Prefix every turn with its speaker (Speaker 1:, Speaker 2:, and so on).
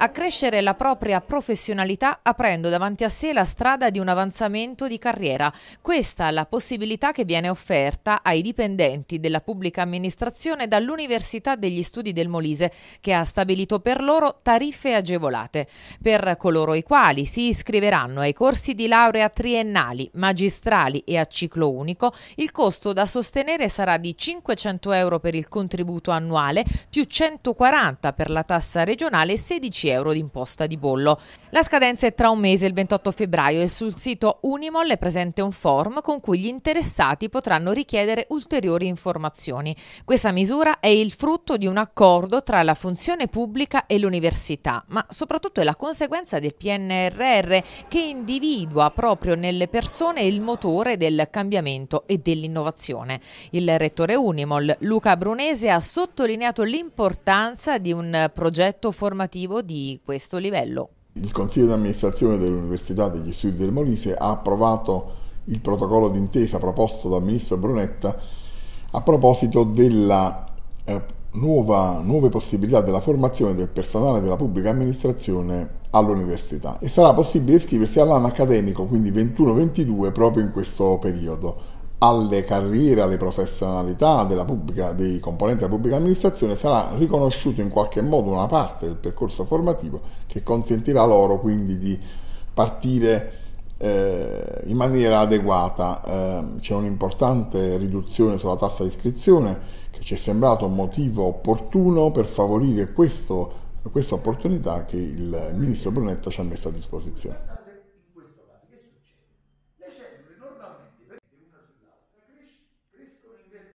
Speaker 1: accrescere la propria professionalità aprendo davanti a sé la strada di un avanzamento di carriera. Questa è la possibilità che viene offerta ai dipendenti della pubblica amministrazione dall'Università degli Studi del Molise, che ha stabilito per loro tariffe agevolate. Per coloro i quali si iscriveranno ai corsi di laurea triennali, magistrali e a ciclo unico, il costo da sostenere sarà di 500 euro per il contributo annuale, più 140 per la tassa regionale e 16 euro di imposta di bollo. La scadenza è tra un mese, il 28 febbraio, e sul sito Unimol è presente un form con cui gli interessati potranno richiedere ulteriori informazioni. Questa misura è il frutto di un accordo tra la funzione pubblica e l'università, ma soprattutto è la conseguenza del PNRR che individua proprio nelle persone il motore del cambiamento e dell'innovazione. Il rettore Unimol, Luca Brunese, ha sottolineato l'importanza di un progetto formativo di di questo livello.
Speaker 2: Il Consiglio di amministrazione dell'Università degli Studi del Molise ha approvato il protocollo d'intesa proposto dal Ministro Brunetta a proposito della eh, nuova, nuove possibilità della formazione del personale della pubblica amministrazione all'università e sarà possibile iscriversi all'anno accademico quindi 21-22 proprio in questo periodo alle carriere, alle professionalità pubblica, dei componenti della pubblica amministrazione sarà riconosciuto in qualche modo una parte del percorso formativo che consentirà loro quindi di partire eh, in maniera adeguata. Eh, c'è un'importante riduzione sulla tassa di iscrizione che ci è sembrato un motivo opportuno per favorire questo, questa opportunità che il ministro Brunetta ci ha messo a disposizione.